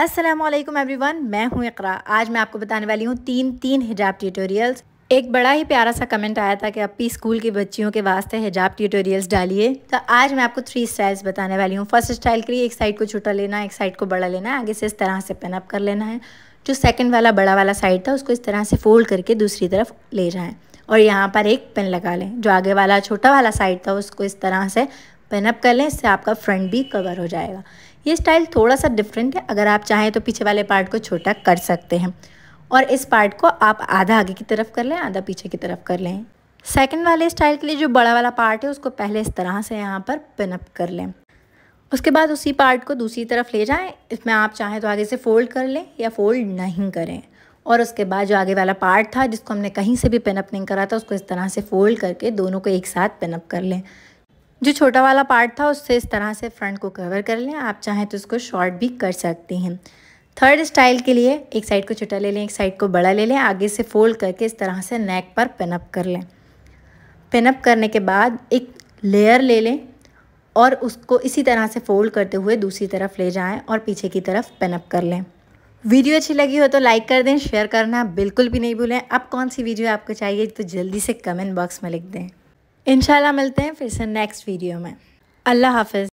Aslam everyone मैं हूं इकरा आज मैं आपको बताने वाली हूं तीन तीन हिजाब ट्यूटोरियल्स एक बड़ा ही प्यारा सा कमेंट आया था कि अपी स्कूल की बच्चियों के वास्ते हिजाब ट्यूटोरियल्स डालिए तो आज मैं आपको थ्री स्टाइल्स बताने वाली हूँ फर्स्ट स्टाइल के लिए एक साइड को छोटा लेना है एक साइड को बड़ा लेना है आगे से इस तरह से पेनअप कर लेना है जो सेकेंड वाला बड़ा वाला साइड था उसको इस तरह से फोल्ड करके दूसरी तरफ ले जाएँ और यहाँ पर एक पेन लगा लें जो आगे वाला छोटा वाला साइड था उसको इस तरह से पिनअप कर लें इससे आपका फ्रंट भी कवर हो जाएगा ये स्टाइल थोड़ा सा डिफरेंट है अगर आप चाहें तो पीछे वाले पार्ट को छोटा कर सकते हैं और इस पार्ट को आप आधा आगे की तरफ कर लें आधा पीछे की तरफ कर लें सेकंड वाले स्टाइल के लिए जो बड़ा वाला पार्ट है उसको पहले इस तरह से यहाँ पर पिनअप कर लें उसके बाद उसी पार्ट को दूसरी तरफ ले जाएं इसमें आप चाहें तो आगे से फ़ोल्ड कर लें या फ़ोल्ड नहीं करें और उसके बाद जो आगे वाला पार्ट था जिसको हमने कहीं से भी पिनअप नहीं करा था उसको इस तरह से फ़ोल्ड करके दोनों को एक साथ पिनअप कर लें जो छोटा वाला पार्ट था उससे इस तरह से फ्रंट को कवर कर लें आप चाहें तो इसको शॉर्ट भी कर सकती हैं थर्ड स्टाइल के लिए एक साइड को छोटा ले लें एक साइड को बड़ा ले लें आगे से फोल्ड करके इस तरह से नेक पर पिनअप कर लें पिनअप करने के बाद एक लेयर ले लें और उसको इसी तरह से फोल्ड करते हुए दूसरी तरफ ले जाएं और पीछे की तरफ पिनअप कर लें वीडियो अच्छी लगी हो तो लाइक कर दें शेयर करना बिल्कुल भी नहीं भूलें अब कौन सी वीडियो आपको चाहिए तो जल्दी से कमेंट बॉक्स में लिख दें इनशाला मिलते हैं फिर से नेक्स्ट वीडियो में अल्लाह हाफिज़